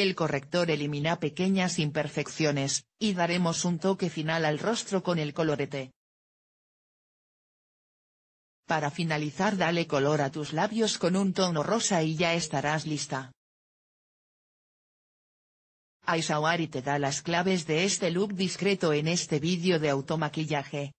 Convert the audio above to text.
El corrector elimina pequeñas imperfecciones, y daremos un toque final al rostro con el colorete. Para finalizar dale color a tus labios con un tono rosa y ya estarás lista. Aishawari te da las claves de este look discreto en este vídeo de automaquillaje.